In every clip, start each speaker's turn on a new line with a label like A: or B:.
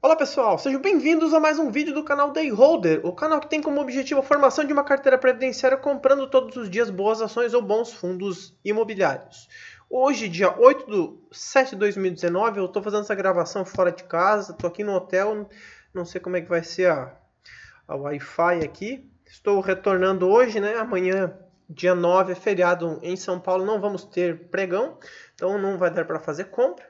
A: Olá pessoal, sejam bem-vindos a mais um vídeo do canal Day Holder, o canal que tem como objetivo a formação de uma carteira previdenciária comprando todos os dias boas ações ou bons fundos imobiliários. Hoje, dia 8 de 7 de 2019, eu estou fazendo essa gravação fora de casa, estou aqui no hotel, não sei como é que vai ser a, a Wi-Fi aqui. Estou retornando hoje, né? Amanhã dia 9 é feriado em São Paulo, não vamos ter pregão, então não vai dar para fazer compra.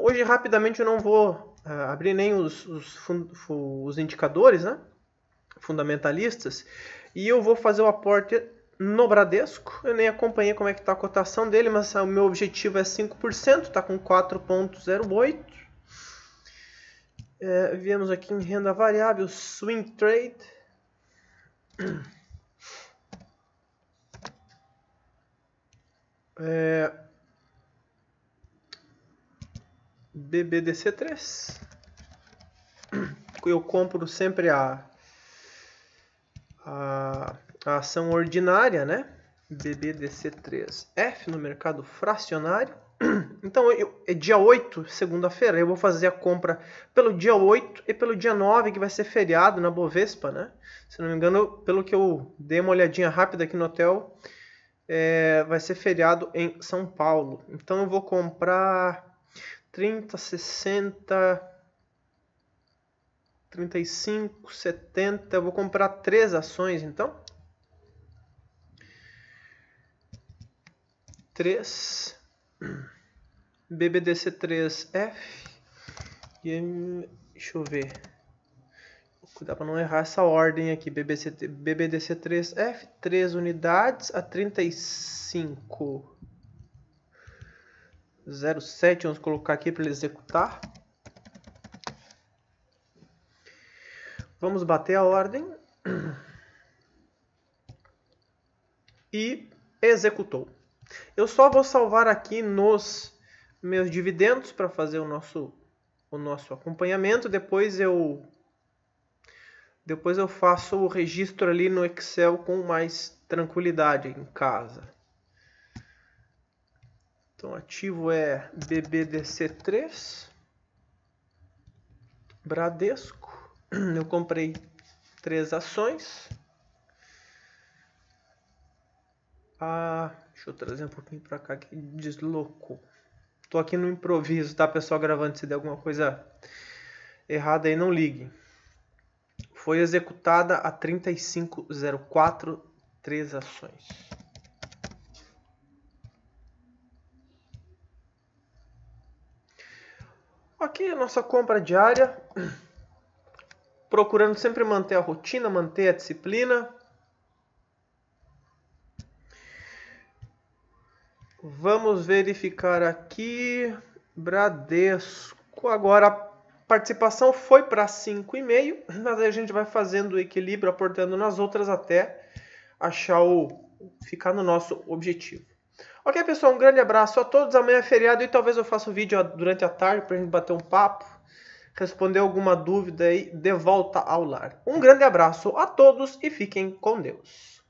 A: Hoje, rapidamente, eu não vou uh, abrir nem os, os, os indicadores né? fundamentalistas e eu vou fazer o aporte no Bradesco. Eu nem acompanhei como é que está a cotação dele, mas o meu objetivo é 5%, está com 4,08%. É, viemos aqui em renda variável, swing trade. É, BBDC3. Eu compro sempre a, a, a ação ordinária, né? BBDC3F no mercado fracionário. Então, eu, é dia 8, segunda-feira, eu vou fazer a compra pelo dia 8 e pelo dia 9, que vai ser feriado na Bovespa, né? Se não me engano, pelo que eu dei uma olhadinha rápida aqui no hotel, é, vai ser feriado em São Paulo. Então, eu vou comprar 30, 60, 35, 70. Eu vou comprar três ações então. Três. BBDC3F. E, deixa eu ver. Vou cuidar para não errar essa ordem aqui. BBC, BBDC3F, 3 unidades a 35. 07, vamos colocar aqui para ele executar. Vamos bater a ordem. E executou. Eu só vou salvar aqui nos meus dividendos para fazer o nosso, o nosso acompanhamento. Depois eu, depois eu faço o registro ali no Excel com mais tranquilidade em casa. Então, ativo é BBDC3, Bradesco. Eu comprei três ações. Ah, deixa eu trazer um pouquinho para cá que deslocou. Tô aqui no improviso, tá, pessoal, gravando. Se der alguma coisa errada aí, não ligue. Foi executada a 3504, três ações. Aqui é a nossa compra diária, procurando sempre manter a rotina, manter a disciplina. Vamos verificar aqui. Bradesco. Agora a participação foi para 5,5, mas aí a gente vai fazendo o equilíbrio, aportando nas outras até achar o ficar no nosso objetivo. Ok, pessoal, um grande abraço a todos. Amanhã é feriado e talvez eu faça um vídeo durante a tarde para a gente bater um papo, responder alguma dúvida e de volta ao lar. Um grande abraço a todos e fiquem com Deus.